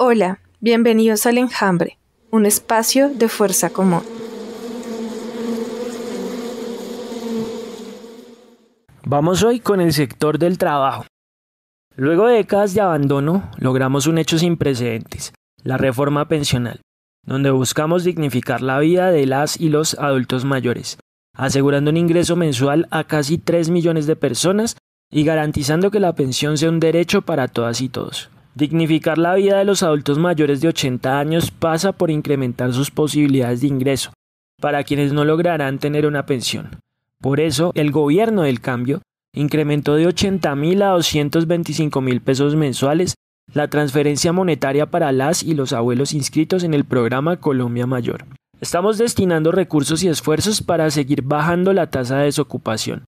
Hola, bienvenidos al Enjambre, un espacio de fuerza común. Vamos hoy con el sector del trabajo. Luego de décadas de abandono, logramos un hecho sin precedentes, la reforma pensional, donde buscamos dignificar la vida de las y los adultos mayores, asegurando un ingreso mensual a casi 3 millones de personas y garantizando que la pensión sea un derecho para todas y todos. Dignificar la vida de los adultos mayores de 80 años pasa por incrementar sus posibilidades de ingreso para quienes no lograrán tener una pensión. Por eso, el gobierno del cambio incrementó de 80 mil a 225 mil pesos mensuales la transferencia monetaria para las y los abuelos inscritos en el programa Colombia Mayor. Estamos destinando recursos y esfuerzos para seguir bajando la tasa de desocupación,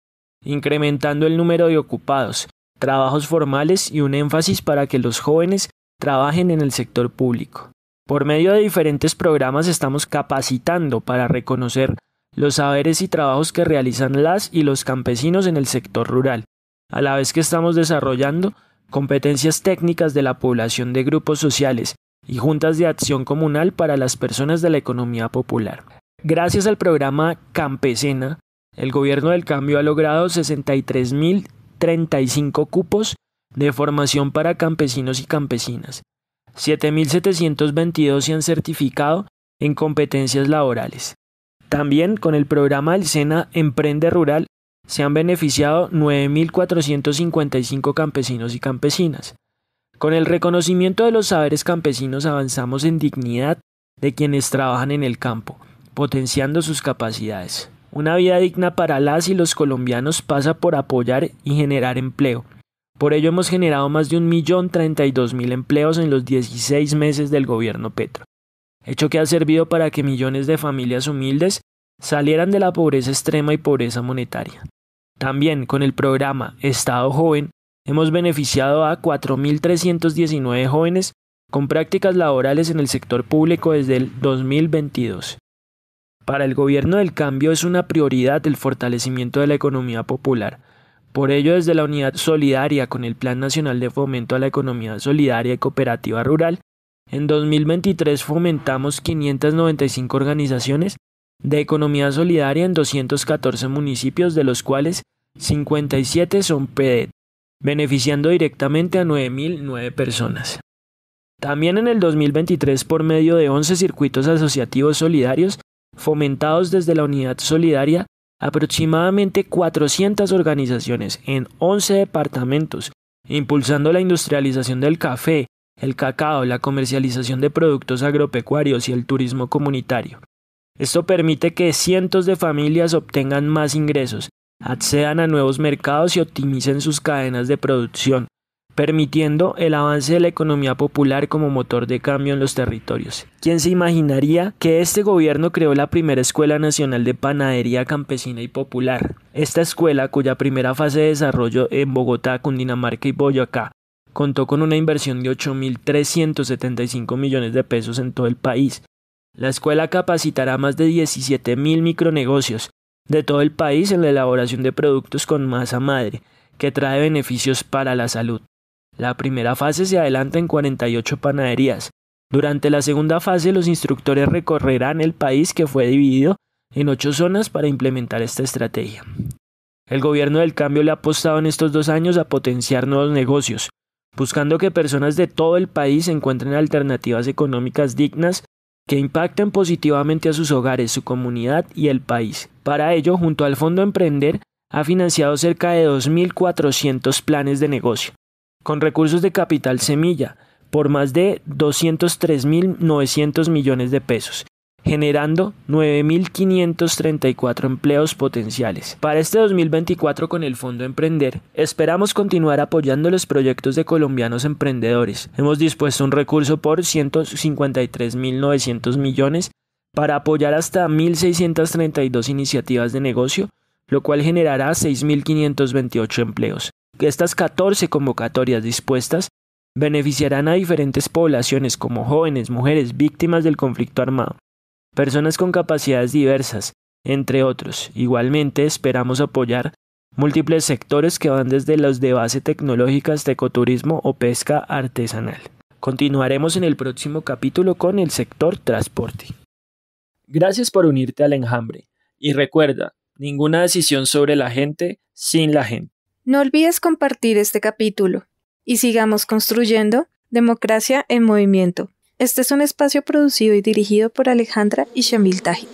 incrementando el número de ocupados, trabajos formales y un énfasis para que los jóvenes trabajen en el sector público. Por medio de diferentes programas estamos capacitando para reconocer los saberes y trabajos que realizan las y los campesinos en el sector rural, a la vez que estamos desarrollando competencias técnicas de la población de grupos sociales y juntas de acción comunal para las personas de la economía popular. Gracias al programa Campesena, el gobierno del cambio ha logrado 63.000 35 cupos de formación para campesinos y campesinas. 7.722 se han certificado en competencias laborales. También con el programa del SENA Emprende Rural se han beneficiado 9.455 campesinos y campesinas. Con el reconocimiento de los saberes campesinos avanzamos en dignidad de quienes trabajan en el campo, potenciando sus capacidades. Una vida digna para las y los colombianos pasa por apoyar y generar empleo. Por ello hemos generado más de 1.032.000 empleos en los 16 meses del gobierno Petro, hecho que ha servido para que millones de familias humildes salieran de la pobreza extrema y pobreza monetaria. También con el programa Estado Joven hemos beneficiado a 4.319 jóvenes con prácticas laborales en el sector público desde el 2022. Para el gobierno del cambio es una prioridad el fortalecimiento de la economía popular. Por ello, desde la Unidad Solidaria con el Plan Nacional de Fomento a la Economía Solidaria y Cooperativa Rural, en 2023 fomentamos 595 organizaciones de economía solidaria en 214 municipios, de los cuales 57 son ped e, beneficiando directamente a 9.009 personas. También en el 2023, por medio de 11 circuitos asociativos solidarios, fomentados desde la Unidad Solidaria, aproximadamente 400 organizaciones en 11 departamentos, impulsando la industrialización del café, el cacao, la comercialización de productos agropecuarios y el turismo comunitario. Esto permite que cientos de familias obtengan más ingresos, accedan a nuevos mercados y optimicen sus cadenas de producción, permitiendo el avance de la economía popular como motor de cambio en los territorios. ¿Quién se imaginaría que este gobierno creó la primera Escuela Nacional de Panadería Campesina y Popular? Esta escuela, cuya primera fase de desarrollo en Bogotá, Cundinamarca y Boyacá contó con una inversión de 8.375 millones de pesos en todo el país. La escuela capacitará más de 17.000 micronegocios de todo el país en la elaboración de productos con masa madre, que trae beneficios para la salud. La primera fase se adelanta en 48 panaderías. Durante la segunda fase los instructores recorrerán el país que fue dividido en ocho zonas para implementar esta estrategia. El gobierno del cambio le ha apostado en estos dos años a potenciar nuevos negocios, buscando que personas de todo el país encuentren alternativas económicas dignas que impacten positivamente a sus hogares, su comunidad y el país. Para ello, junto al Fondo Emprender, ha financiado cerca de 2.400 planes de negocio con recursos de capital semilla por más de 203.900 millones de pesos, generando 9.534 empleos potenciales. Para este 2024 con el Fondo Emprender, esperamos continuar apoyando los proyectos de colombianos emprendedores. Hemos dispuesto un recurso por 153.900 millones para apoyar hasta 1.632 iniciativas de negocio, lo cual generará 6.528 empleos. Estas 14 convocatorias dispuestas beneficiarán a diferentes poblaciones como jóvenes, mujeres, víctimas del conflicto armado, personas con capacidades diversas, entre otros. Igualmente esperamos apoyar múltiples sectores que van desde los de base tecnológica de ecoturismo o pesca artesanal. Continuaremos en el próximo capítulo con el sector transporte. Gracias por unirte al enjambre y recuerda, ninguna decisión sobre la gente sin la gente. No olvides compartir este capítulo y sigamos construyendo Democracia en Movimiento. Este es un espacio producido y dirigido por Alejandra y Shamil Taji.